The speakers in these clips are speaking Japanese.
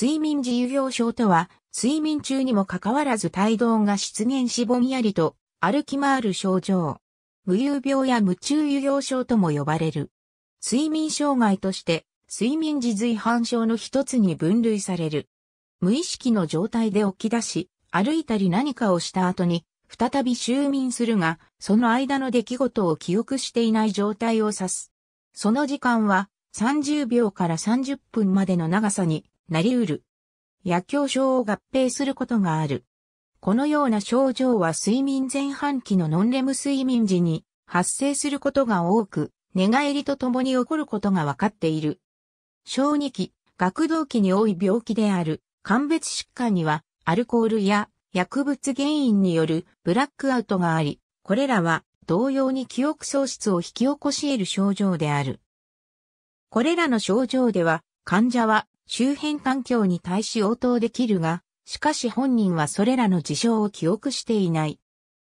睡眠自由業症とは、睡眠中にもかかわらず帯動が出現しぼんやりと歩き回る症状。無遊病や無中遊病症とも呼ばれる。睡眠障害として、睡眠時随伴症の一つに分類される。無意識の状態で起き出し、歩いたり何かをした後に、再び就眠するが、その間の出来事を記憶していない状態を指す。その時間は30秒から30分までの長さになりうる。野狂症を合併することがある。このような症状は睡眠前半期のノンレム睡眠時に発生することが多く、寝返りとともに起こることが分かっている。小児期、学童期に多い病気である、鑑別疾患には、アルコールや薬物原因によるブラックアウトがあり、これらは同様に記憶喪失を引き起こし得る症状である。これらの症状では、患者は周辺環境に対し応答できるが、しかし本人はそれらの事象を記憶していない。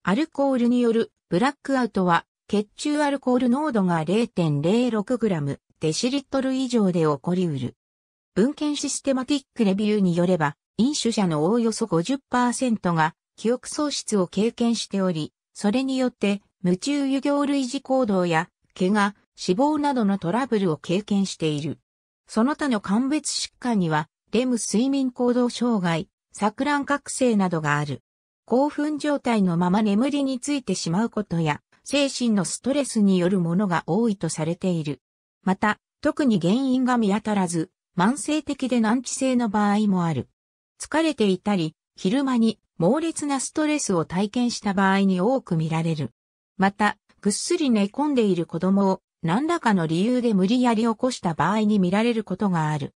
アルコールによるブラックアウトは、血中アルコール濃度が 0.06g デシリットル以上で起こりうる。文献システマティックレビューによれば、飲酒者のおおよそ50%が記憶喪失を経験しており、それによって夢中油行類似行動や怪我、死亡などのトラブルを経験している。その他の鑑別疾患には、レム睡眠行動障害、錯乱覚醒などがある。興奮状態のまま眠りについてしまうことや、精神のストレスによるものが多いとされている。また、特に原因が見当たらず、慢性的で難治性の場合もある。疲れていたり、昼間に猛烈なストレスを体験した場合に多く見られる。また、ぐっすり寝込んでいる子供を何らかの理由で無理やり起こした場合に見られることがある。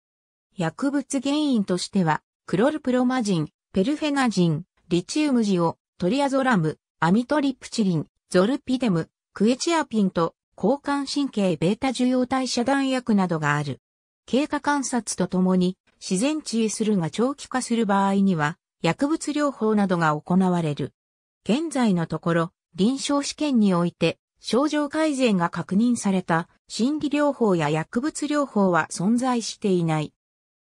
薬物原因としては、クロルプロマジン、ペルフェナジン、リチウムジオ、トリアゾラム、アミトリプチリン、ゾルピデム、クエチアピンと交換神経ベータ受容体遮断薬などがある。経過観察とともに自然治癒するが長期化する場合には薬物療法などが行われる。現在のところ臨床試験において症状改善が確認された心理療法や薬物療法は存在していない。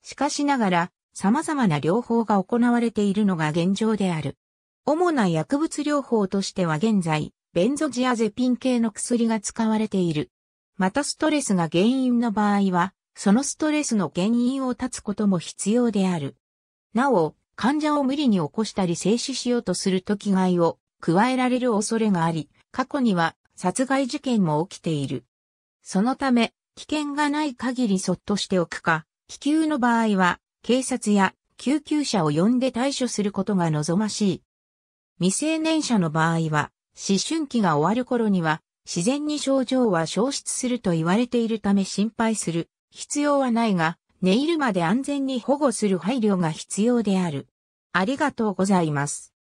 しかしながら、様々な療法が行われているのが現状である。主な薬物療法としては現在、ベンゾジアゼピン系の薬が使われている。またストレスが原因の場合は、そのストレスの原因を断つことも必要である。なお、患者を無理に起こしたり静止しようとする時害を加えられる恐れがあり、過去には殺害事件も起きている。そのため、危険がない限りそっとしておくか、気球の場合は、警察や救急車を呼んで対処することが望ましい。未成年者の場合は、思春期が終わる頃には、自然に症状は消失すると言われているため心配する必要はないが、寝入るまで安全に保護する配慮が必要である。ありがとうございます。